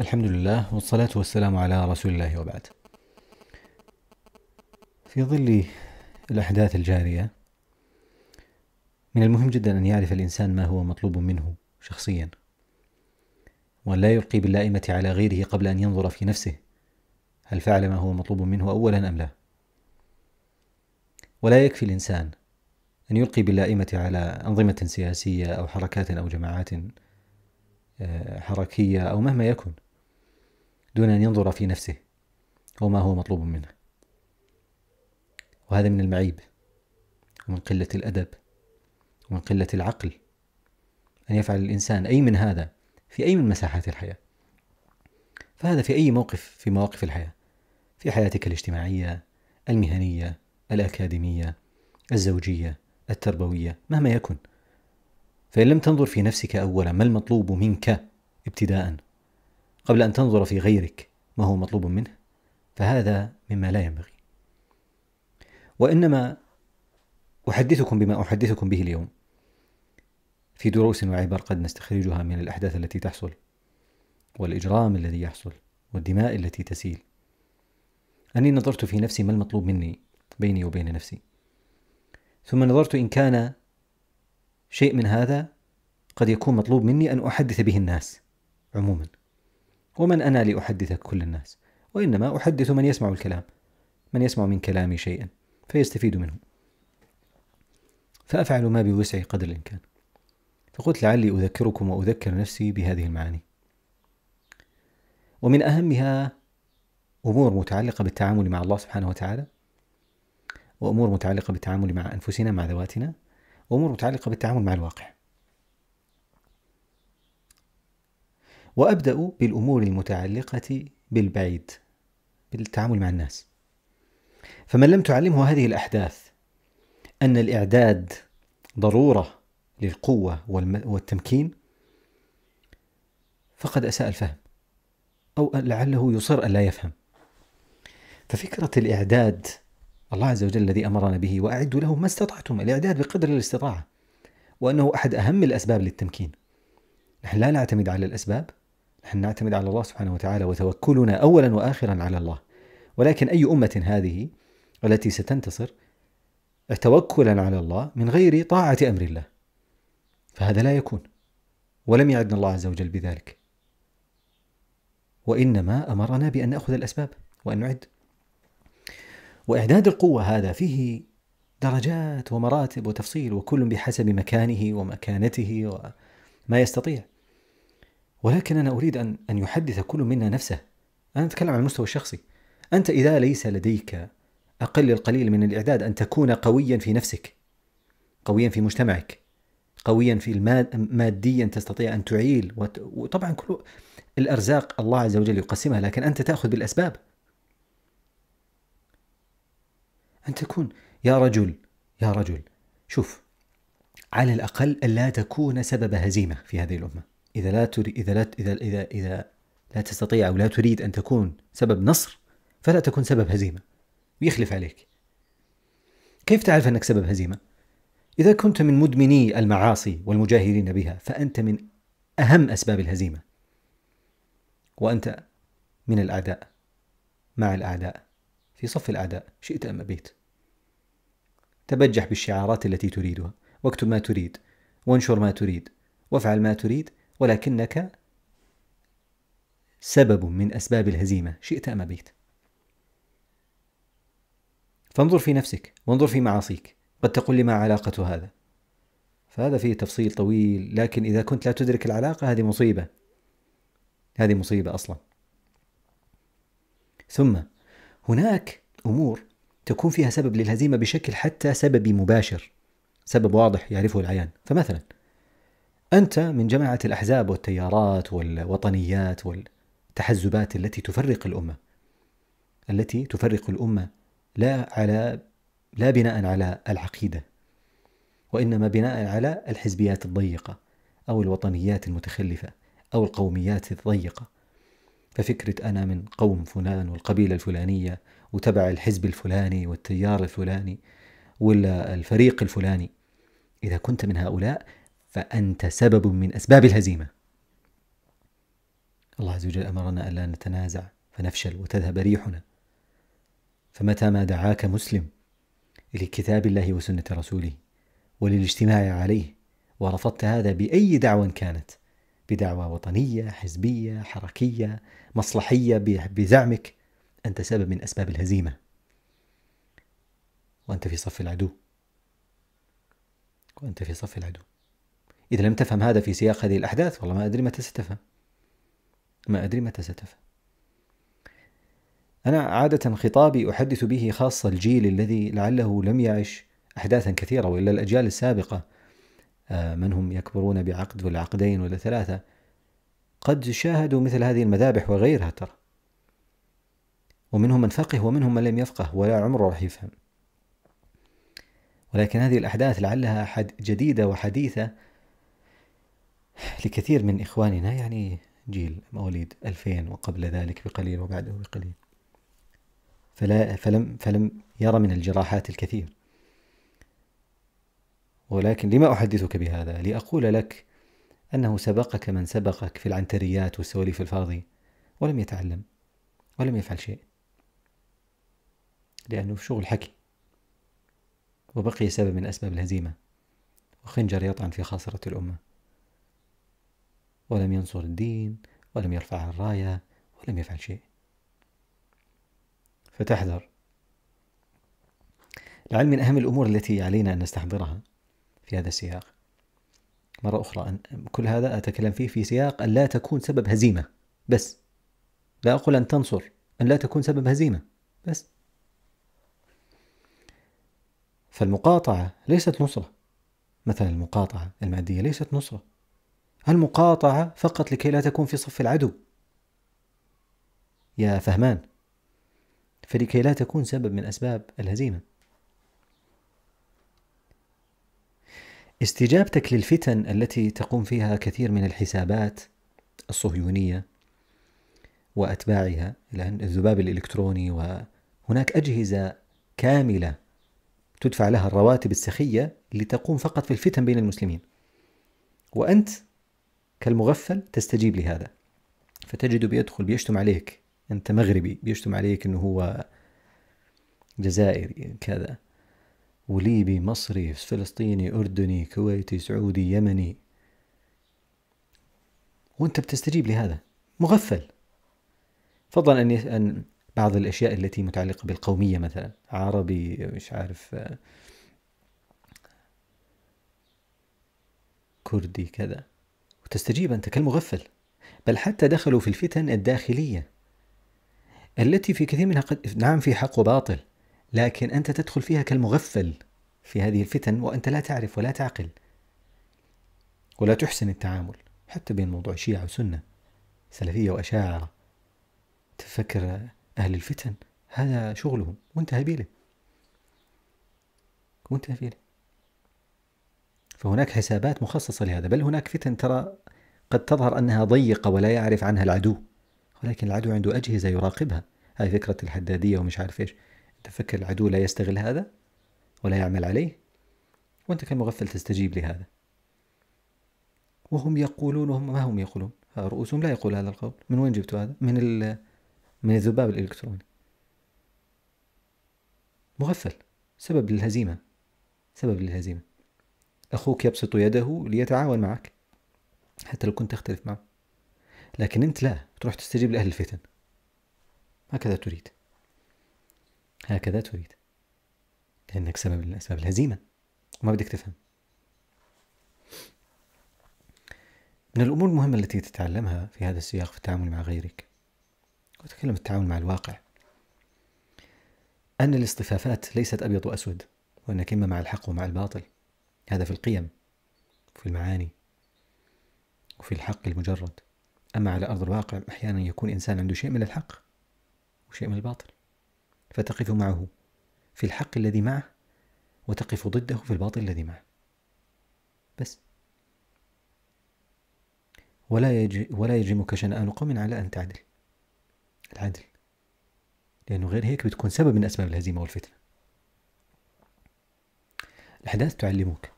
الحمد لله والصلاة والسلام على رسول الله وبعد. في ظل الأحداث الجارية من المهم جدا أن يعرف الإنسان ما هو مطلوب منه شخصيا وأن لا يلقي باللائمة على غيره قبل أن ينظر في نفسه هل فعل ما هو مطلوب منه أولا أم لا ولا يكفي الإنسان أن يلقي باللائمة على أنظمة سياسية أو حركات أو جماعات آه، حركية أو مهما يكن دون أن ينظر في نفسه وما هو مطلوب منه وهذا من المعيب ومن قلة الأدب ومن قلة العقل أن يفعل الإنسان أي من هذا في أي من مساحات الحياة فهذا في أي موقف في مواقف الحياة في حياتك الاجتماعية المهنية الأكاديمية الزوجية التربوية مهما يكن فإن لم تنظر في نفسك أولا ما المطلوب منك ابتداء قبل أن تنظر في غيرك ما هو مطلوب منه فهذا مما لا ينبغي وإنما أحدثكم بما أحدثكم به اليوم في دروس وعبر قد نستخرجها من الأحداث التي تحصل والإجرام الذي يحصل والدماء التي تسيل أني نظرت في نفسي ما المطلوب مني بيني وبين نفسي ثم نظرت إن كان شيء من هذا قد يكون مطلوب مني أن أحدث به الناس عموما ومن أنا لأحدثك كل الناس وإنما أحدث من يسمع الكلام من يسمع من كلامي شيئا فيستفيد منه فأفعل ما بوسعي قدر الإمكان فقلت لعلي أذكركم وأذكر نفسي بهذه المعاني ومن أهمها أمور متعلقة بالتعامل مع الله سبحانه وتعالى وأمور متعلقة بالتعامل مع أنفسنا مع ذواتنا وأمور متعلقة بالتعامل مع الواقع وأبدأ بالأمور المتعلقة بالبعيد بالتعامل مع الناس فمن لم تعلمه هذه الأحداث أن الإعداد ضرورة للقوة والتمكين فقد أساء الفهم أو لعله يصر أن لا يفهم ففكرة الإعداد الله عز وجل الذي أمرنا به وأعدوا له ما استطعتم الإعداد بقدر الاستطاعة وأنه أحد أهم الأسباب للتمكين نحن لا نعتمد على الأسباب نحن نعتمد على الله سبحانه وتعالى وتوكلنا اولا واخرا على الله ولكن اي امه هذه التي ستنتصر توكلا على الله من غير طاعه امر الله فهذا لا يكون ولم يعدنا الله عز وجل بذلك وانما امرنا بان ناخذ الاسباب وان نعد واعداد القوه هذا فيه درجات ومراتب وتفصيل وكل بحسب مكانه ومكانته وما يستطيع ولكن أنا أريد أن أن يحدث كل منا نفسه أنا أتكلم عن المستوى الشخصي أنت إذا ليس لديك أقل القليل من الإعداد أن تكون قويا في نفسك قويا في مجتمعك قويا في الماد ماديا تستطيع أن تعيل وت... وطبعا كل الأرزاق الله عز وجل يقسمها لكن أنت تأخذ بالأسباب أن تكون يا رجل يا رجل شوف على الأقل ألا تكون سبب هزيمة في هذه الأمة إذا لا تري إذا لا إذا إذا إذا لا تستطيع أو لا تريد أن تكون سبب نصر فلا تكون سبب هزيمة ويخلف عليك كيف تعرف أنك سبب هزيمة؟ إذا كنت من مدمني المعاصي والمجاهرين بها فأنت من أهم أسباب الهزيمة وأنت من الأعداء مع الأعداء في صف الأعداء شئت أم أبيت تبجح بالشعارات التي تريدها واكتب ما تريد وانشر ما تريد وافعل ما تريد ولكنك سبب من أسباب الهزيمة شئت أم أبيت فانظر في نفسك وانظر في معاصيك قد تقول لي ما علاقة هذا فهذا فيه تفصيل طويل لكن إذا كنت لا تدرك العلاقة هذه مصيبة هذه مصيبة أصلا ثم هناك أمور تكون فيها سبب للهزيمة بشكل حتى سببي مباشر سبب واضح يعرفه العيان فمثلا أنت من جماعة الأحزاب والتيارات والوطنيات والتحزبات التي تفرق الأمة التي تفرق الأمة لا على لا بناء على العقيدة وإنما بناء على الحزبيات الضيقة أو الوطنيات المتخلفة أو القوميات الضيقة ففكرة أنا من قوم فلان والقبيلة الفلانية وتبع الحزب الفلاني والتيار الفلاني ولا الفريق الفلاني إذا كنت من هؤلاء فأنت سبب من أسباب الهزيمة الله عز وجل أمرنا ألا نتنازع فنفشل وتذهب ريحنا فمتى ما دعاك مسلم لكتاب الله وسنة رسوله وللاجتماع عليه ورفضت هذا بأي دعوة كانت بدعوة وطنية حزبية حركية مصلحية بزعمك أنت سبب من أسباب الهزيمة وأنت في صف العدو وأنت في صف العدو إذا لم تفهم هذا في سياق هذه الأحداث والله ما أدري متى ستفهم ما أدري متى ستفهم أنا عادة خطابي أحدث به خاصة الجيل الذي لعله لم يعش أحداثا كثيرة وإلا الأجيال السابقة آه، من هم يكبرون بعقد ولا عقدين ولا ثلاثة قد شاهدوا مثل هذه المذابح وغيرها ترى ومنهم من فقه ومنهم من لم يفقه ولا عمره راح يفهم ولكن هذه الأحداث لعلها جديدة وحديثة لكثير من إخواننا يعني جيل مواليد 2000 وقبل ذلك بقليل وبعده بقليل فلا فلم فلم يرى من الجراحات الكثير ولكن لما أحدثك بهذا لأقول لك أنه سبقك من سبقك في العنتريات والسواليف الفاضي ولم يتعلم ولم يفعل شيء لأنه في شغل حكي وبقي سبب من أسباب الهزيمة وخنجر يطعن في خاصرة الأمة ولم ينصر الدين ولم يرفع الراية ولم يفعل شيء فتحذر لعل من أهم الأمور التي علينا أن نستحضرها في هذا السياق مرة أخرى أن كل هذا أتكلم فيه في سياق أن لا تكون سبب هزيمة بس لا أقول أن تنصر أن لا تكون سبب هزيمة بس فالمقاطعة ليست نصرة مثلا المقاطعة المادية ليست نصرة المقاطعة فقط لكي لا تكون في صف العدو يا فهمان فلكي لا تكون سبب من أسباب الهزيمة استجابتك للفتن التي تقوم فيها كثير من الحسابات الصهيونية وأتباعها لأن الذباب الإلكتروني وهناك أجهزة كاملة تدفع لها الرواتب السخية لتقوم فقط في الفتن بين المسلمين وأنت كالمغفل تستجيب لهذا فتجده بيدخل بيشتم عليك أنت مغربي بيشتم عليك أنه هو جزائري كذا وليبي مصري فلسطيني أردني كويتي سعودي يمني وأنت بتستجيب لهذا مغفل فضلا أن, أن بعض الأشياء التي متعلقة بالقومية مثلا عربي مش عارف كردي كذا وتستجيب أنت كالمغفل بل حتى دخلوا في الفتن الداخلية التي في كثير منها قد نعم في حق وباطل لكن أنت تدخل فيها كالمغفل في هذه الفتن وأنت لا تعرف ولا تعقل ولا تحسن التعامل حتى بين موضوع شيعة وسنة سلفية وأشاعرة تفكر أهل الفتن هذا شغلهم وانتهى بيله وانتهى بيله فهناك حسابات مخصصة لهذا بل هناك فتن ترى قد تظهر أنها ضيقة ولا يعرف عنها العدو ولكن العدو عنده أجهزة يراقبها هذه فكرة الحدادية ومش عارف إيش تفكر العدو لا يستغل هذا ولا يعمل عليه وأنت كمغفل تستجيب لهذا وهم يقولون وهم ما هم يقولون رؤوسهم لا يقول هذا القول من وين جبتوا هذا من من الذباب الإلكتروني مغفل سبب للهزيمة سبب للهزيمة أخوك يبسط يده ليتعاون معك حتى لو كنت تختلف معه لكن أنت لا تروح تستجيب لأهل الفتن هكذا تريد هكذا تريد لأنك سبب من أسباب الهزيمة وما بدك تفهم من الأمور المهمة التي تتعلمها في هذا السياق في التعامل مع غيرك وتكلم التعامل مع الواقع أن الاصطفافات ليست أبيض وأسود وأنك إما مع الحق ومع الباطل هذا في القيم وفي المعاني وفي الحق المجرد أما على أرض الواقع أحيانا يكون إنسان عنده شيء من الحق وشيء من الباطل فتقف معه في الحق الذي معه وتقف ضده في الباطل الذي معه بس ولا يج ولا يجرمك شنآن قوم على أن تعدل العدل لأنه غير هيك بتكون سبب من أسباب الهزيمة والفتنة الأحداث تعلمك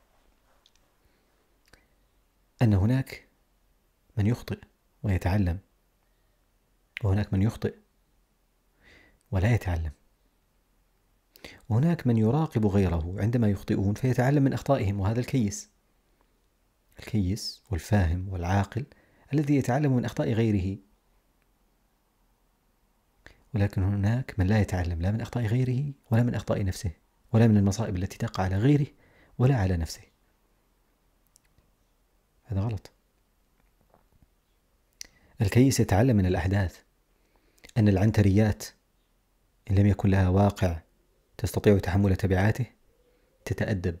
أن هناك من يخطئ ويتعلم وهناك من يخطئ ولا يتعلم وهناك من يراقب غيره عندما يخطئون فيتعلم من أخطائهم وهذا الكيس الكيس والفاهم والعاقل الذي يتعلم من أخطاء غيره ولكن هناك من لا يتعلم لا من أخطاء غيره ولا من أخطاء نفسه ولا من المصائب التي تقع على غيره ولا على نفسه هذا غلط الكيس يتعلم من الأحداث أن العنتريات إن لم يكن لها واقع تستطيع تحمل تبعاته تتأدب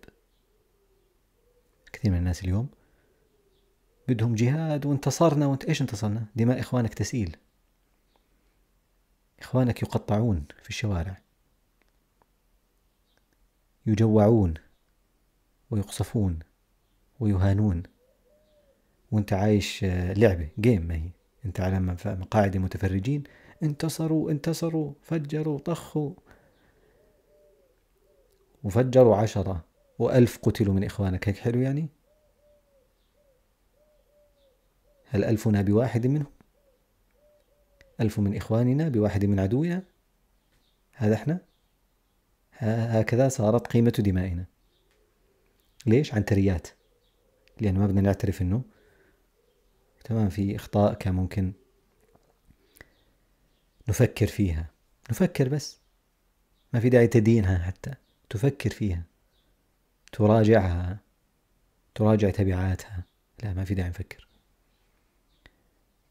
كثير من الناس اليوم بدهم جهاد وانتصرنا وانت ايش انتصرنا؟ دماء اخوانك تسيل اخوانك يقطعون في الشوارع يجوعون ويقصفون ويهانون وانت عايش آه، لعبة جيم ما هي انت على قاعده متفرجين انتصروا انتصروا فجروا طخوا وفجروا عشرة وألف قتلوا من إخوانك هيك حلو يعني هل ألفنا بواحد منهم ألف من إخواننا بواحد من عدونا هذا احنا هكذا صارت قيمة دمائنا ليش عنتريات لأن ما بدنا نعترف أنه تمام في أخطاء كان ممكن نفكر فيها نفكر بس ما في داعي تدينها حتى تفكر فيها تراجعها تراجع تبعاتها لا ما في داعي نفكر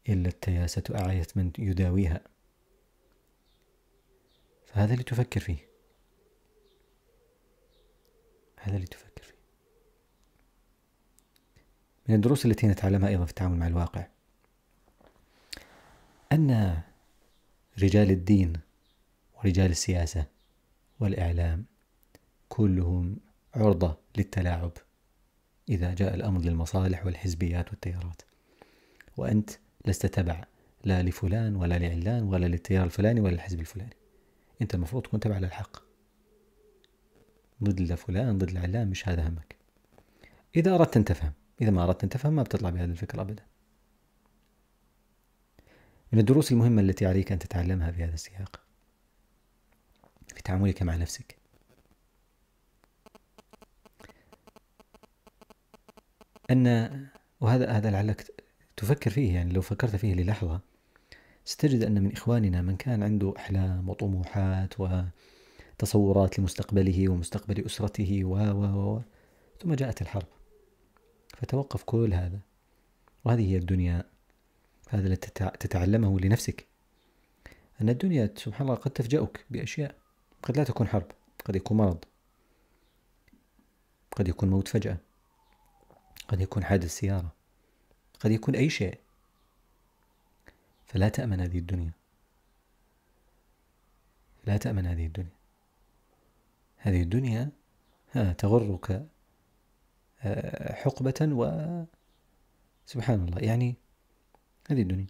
إلا التياسة أعيت من يداويها فهذا اللي تفكر فيه هذا اللي تفكر من الدروس التي نتعلمها أيضا في التعامل مع الواقع أن رجال الدين ورجال السياسة والإعلام كلهم عرضة للتلاعب إذا جاء الأمر للمصالح والحزبيات والتيارات وأنت لست تبع لا لفلان ولا لعلان ولا للتيار الفلاني ولا للحزب الفلاني أنت المفروض تكون تبع للحق ضد لفلان ضد العلان مش هذا همك إذا أردت أن تفهم إذا ما أردت أن تفهم ما بتطلع بهذه الفكرة أبدا من الدروس المهمة التي عليك أن تتعلمها في هذا السياق في تعاملك مع نفسك أن وهذا هذا لعلك تفكر فيه يعني لو فكرت فيه للحظة ستجد أن من إخواننا من كان عنده أحلام وطموحات وتصورات لمستقبله ومستقبل أسرته و و و ثم جاءت الحرب فتوقف كل هذا وهذه هي الدنيا هذا الذي تتعلمه لنفسك أن الدنيا سبحان الله قد تفجأك بأشياء قد لا تكون حرب قد يكون مرض قد يكون موت فجأة قد يكون حادث سيارة قد يكون أي شيء فلا تأمن هذه الدنيا لا تأمن هذه الدنيا هذه الدنيا ها تغرك حقبة و سبحان الله يعني هذه الدنيا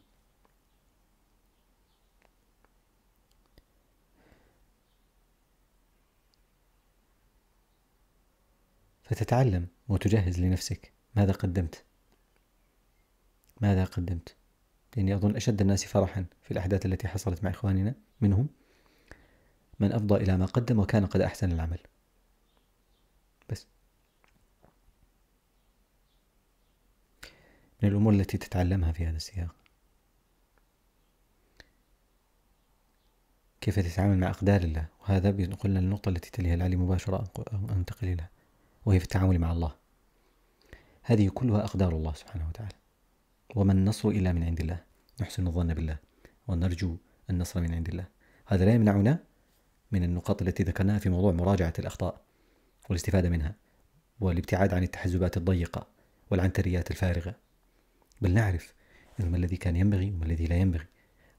فتتعلم وتجهز لنفسك ماذا قدمت ماذا قدمت لأني أظن أشد الناس فرحا في الأحداث التي حصلت مع إخواننا منهم من أفضى إلى ما قدم وكان قد أحسن العمل من الأمور التي تتعلمها في هذا السياق كيف تتعامل مع أقدار الله وهذا بينقلنا النقطة التي تليها العلي مباشرة أنتقل إليها وهي في التعامل مع الله هذه كلها أقدار الله سبحانه وتعالى وما النصر إلا من عند الله نحسن الظن بالله ونرجو النصر من عند الله هذا لا يمنعنا من النقاط التي ذكرناها في موضوع مراجعة الأخطاء والاستفادة منها والابتعاد عن التحزبات الضيقة والعنتريات الفارغة بل نعرف ما الذي كان ينبغي وما الذي لا ينبغي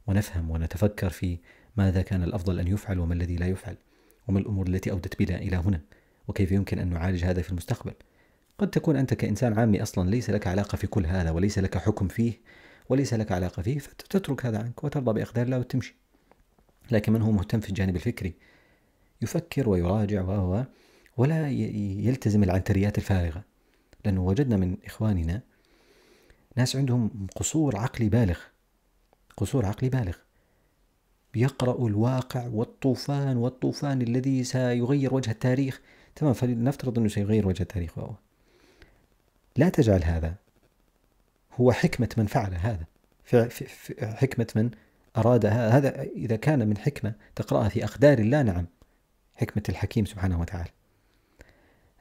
ونفهم ونتفكر في ماذا كان الأفضل أن يفعل وما الذي لا يفعل وما الأمور التي أودت بنا إلى هنا وكيف يمكن أن نعالج هذا في المستقبل قد تكون أنت كإنسان عامي أصلا ليس لك علاقة في كل هذا وليس لك حكم فيه وليس لك علاقة فيه فتترك هذا عنك وترضى بأقدار الله وتمشي لكن من هو مهتم في الجانب الفكري يفكر ويراجع وهو ولا يلتزم العنتريات الفارغة لأنه وجدنا من إخواننا ناس عندهم قصور عقلي بالغ قصور عقلي بالغ يقرأ الواقع والطوفان والطوفان الذي سيغير وجه التاريخ تمام فلنفترض أنه سيغير وجه التاريخ وهو. لا تجعل هذا هو حكمة من فعل هذا حكمة من أراد هذا إذا كان من حكمة تقرأها في أقدار الله نعم حكمة الحكيم سبحانه وتعالى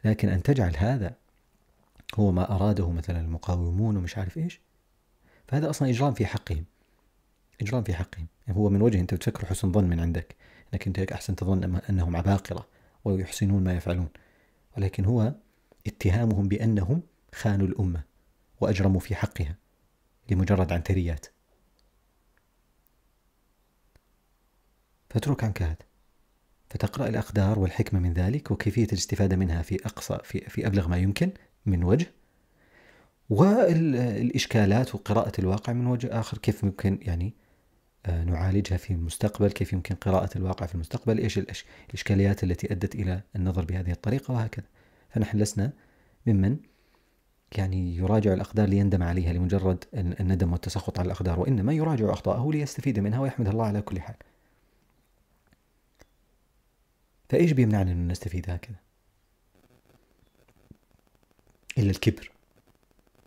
لكن أن تجعل هذا هو ما أراده مثلا المقاومون ومش عارف إيش فهذا أصلا إجرام في حقهم إجرام في حقهم يعني هو من وجه أنت بتفكر حسن ظن من عندك أنك أنت أحسن تظن أنهم عباقرة ويحسنون ما يفعلون ولكن هو اتهامهم بأنهم خانوا الأمة وأجرموا في حقها لمجرد عنتريات فاترك عنك هذا فتقرأ الأقدار والحكمة من ذلك وكيفية الاستفادة منها في أقصى في, في أبلغ ما يمكن من وجه والإشكالات وقراءة الواقع من وجه آخر كيف ممكن يعني آه، نعالجها في المستقبل كيف يمكن قراءة الواقع في المستقبل إيش الإشكاليات التي أدت إلى النظر بهذه الطريقة وهكذا فنحن لسنا ممن يعني يراجع الأقدار ليندم عليها لمجرد الندم والتسخط على الأقدار وإنما يراجع أخطاءه ليستفيد منها ويحمد الله على كل حال فإيش بيمنعنا أن نستفيد هكذا إلا الكبر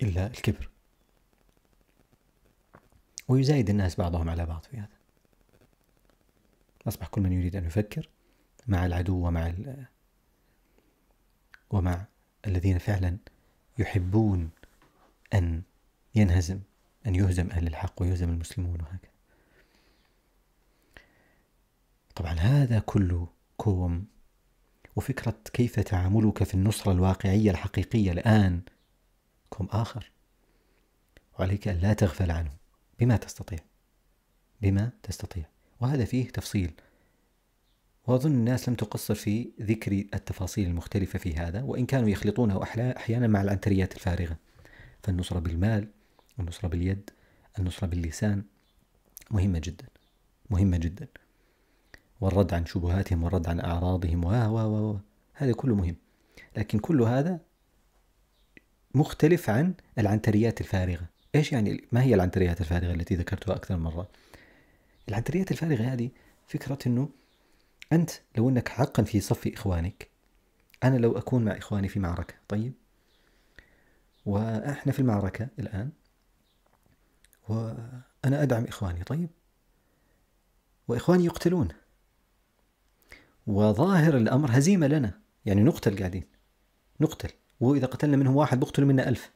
إلا الكبر ويزايد الناس بعضهم على بعض في هذا أصبح كل من يريد أن يفكر مع العدو ومع ال... ومع الذين فعلا يحبون أن ينهزم أن يهزم أهل الحق ويهزم المسلمون وهكذا طبعا هذا كله كوم وفكرة كيف تعاملك في النصرة الواقعية الحقيقية الآن كم آخر وعليك أن لا تغفل عنه بما تستطيع بما تستطيع وهذا فيه تفصيل وأظن الناس لم تقصر في ذكر التفاصيل المختلفة في هذا وإن كانوا يخلطونه أحيانا مع العنتريات الفارغة فالنصرة بالمال النصرة باليد النصرة باللسان مهمة جدا مهمة جدا والرد عن شبهاتهم والرد عن أعراضهم و و و هذا كله مهم لكن كل هذا مختلف عن العنتريات الفارغة إيش يعني ما هي العنتريات الفارغة التي ذكرتها أكثر من مرة العنتريات الفارغة هذه فكرة أنه أنت لو أنك حقا في صف إخوانك أنا لو أكون مع إخواني في معركة طيب وإحنا في المعركة الآن وأنا أدعم إخواني طيب وإخواني يقتلون وظاهر الأمر هزيمة لنا يعني نقتل قاعدين نقتل وإذا قتلنا منهم واحد بقتل منا ألف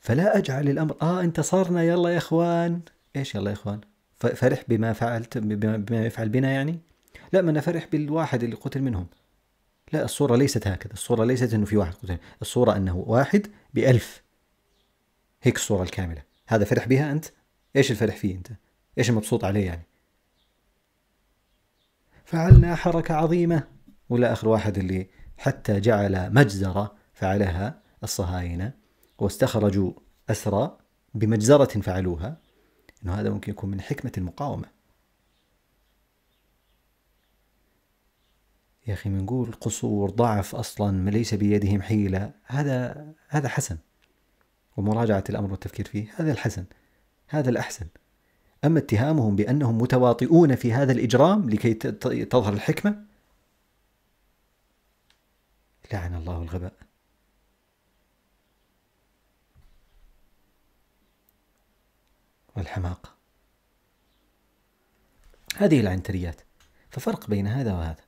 فلا أجعل الأمر آه انتصرنا يلا يا إخوان إيش يلا يا إخوان فرح بما فعلت بما يفعل بنا يعني لا ما أنا فرح بالواحد اللي قتل منهم لا الصورة ليست هكذا الصورة ليست أنه في واحد قتل الصورة أنه واحد بألف هيك الصورة الكاملة هذا فرح بها أنت إيش الفرح فيه أنت إيش المبسوط عليه يعني فعلنا حركة عظيمة ولا آخر واحد اللي حتى جعل مجزرة فعلها الصهاينة واستخرجوا أسرى بمجزرة فعلوها أنه هذا ممكن يكون من حكمة المقاومة يا أخي منقول قصور ضعف أصلا ليس بيدهم حيلة هذا هذا حسن ومراجعة الأمر والتفكير فيه هذا الحسن هذا الأحسن أما اتهامهم بأنهم متواطئون في هذا الإجرام لكي تظهر الحكمة لعن الله الغباء والحماقة هذه العنتريات ففرق بين هذا وهذا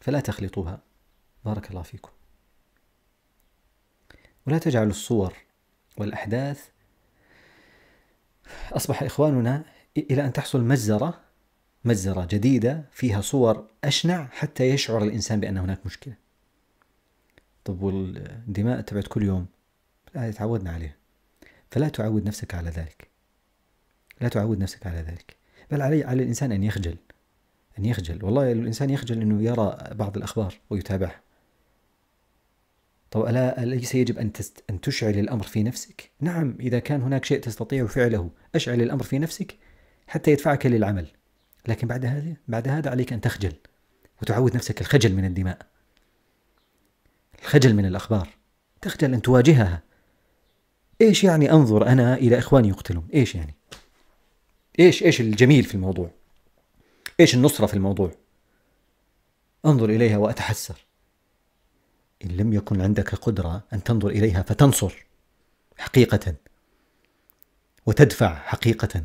فلا تخلطوها بارك الله فيكم ولا تجعلوا الصور والأحداث أصبح إخواننا إلى أن تحصل مجزرة مجزرة جديدة فيها صور أشنع حتى يشعر الإنسان بأن هناك مشكلة طب والدماء تبعت كل يوم آه، تعودنا عليها فلا تعود نفسك على ذلك لا تعود نفسك على ذلك بل علي على الإنسان أن يخجل أن يخجل والله الإنسان يخجل أنه يرى بعض الأخبار ويتابعها طب ألا أليس يجب أن أن تشعل الأمر في نفسك؟ نعم إذا كان هناك شيء تستطيع فعله أشعل الأمر في نفسك حتى يدفعك للعمل لكن بعد هذا بعد هذا عليك أن تخجل وتعود نفسك الخجل من الدماء الخجل من الأخبار تخجل أن تواجهها إيش يعني أنظر أنا إلى إخواني يقتلون إيش يعني إيش إيش الجميل في الموضوع إيش النصرة في الموضوع أنظر إليها وأتحسر إن لم يكن عندك قدرة أن تنظر إليها فتنصر حقيقة وتدفع حقيقة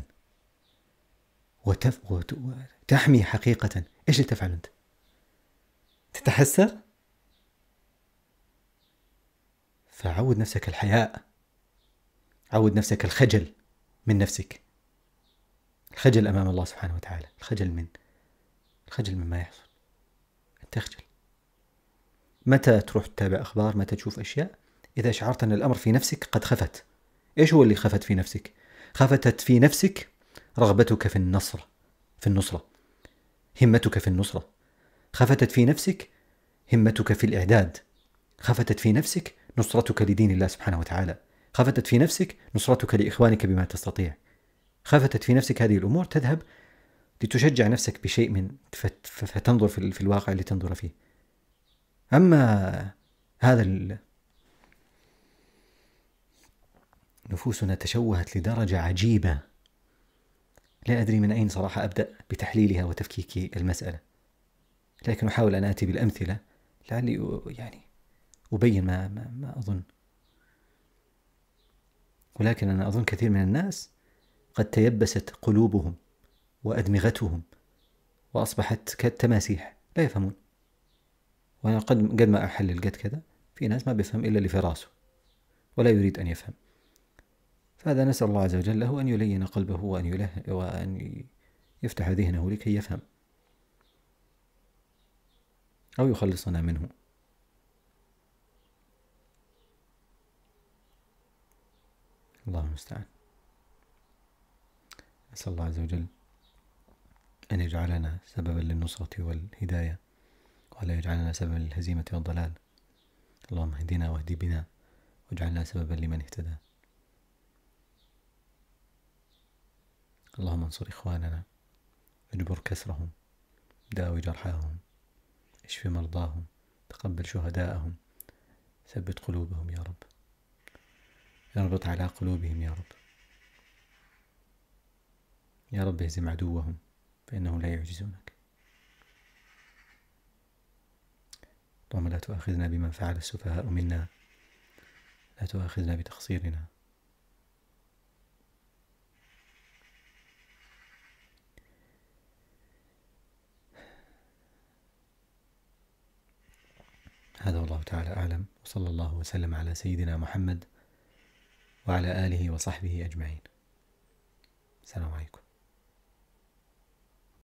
وتف... وت... وتحمي حقيقة إيش اللي تفعل أنت؟ تتحسر؟ فعود نفسك الحياء عود نفسك الخجل من نفسك الخجل أمام الله سبحانه وتعالى الخجل من الخجل مما يحصل أن تخجل متى تروح تتابع أخبار متى تشوف أشياء إذا شعرت أن الأمر في نفسك قد خفت إيش هو اللي خفت في نفسك؟ خفتت في نفسك رغبتك في النصر في النصرة همتك في النصرة خفتت في نفسك همتك في الإعداد خفتت في نفسك نصرتك لدين الله سبحانه وتعالى خفتت في نفسك نصرتك لإخوانك بما تستطيع خفتت في نفسك هذه الأمور تذهب لتشجع نفسك بشيء من فتنظر في الواقع اللي تنظر فيه أما هذا نفوسنا تشوهت لدرجة عجيبة لا أدري من أين صراحة أبدأ بتحليلها وتفكيك المسألة لكن أحاول أن آتي بالأمثلة لعلي يعني أبين ما, ما, ما أظن ولكن أنا أظن كثير من الناس قد تيبست قلوبهم وأدمغتهم وأصبحت كالتماسيح لا يفهمون وأنا قد قد ما أحلل قد كذا في ناس ما بيفهم إلا اللي في راسه ولا يريد أن يفهم فهذا نسأل الله عز وجل له أن يلين قلبه وأن, يله وأن يفتح ذهنه لكي يفهم أو يخلصنا منه الله المستعان نسأل الله عز وجل أن يجعلنا سببا للنصرة والهداية ولا يجعلنا سببا للهزيمة والضلال اللهم اهدنا واهد بنا واجعلنا سببا لمن اهتدى اللهم انصر إخواننا اجبر كسرهم داوي جرحاهم اشف مرضاهم تقبل شهداءهم ثبت قلوبهم يا رب اربط على قلوبهم يا رب يا رب اهزم عدوهم فإنه لا يعجزونك اللهم لا تؤاخذنا بما فعل السفهاء منا لا تؤاخذنا بتقصيرنا هذا والله تعالى أعلم وصلى الله وسلم على سيدنا محمد وعلى آله وصحبه أجمعين السلام عليكم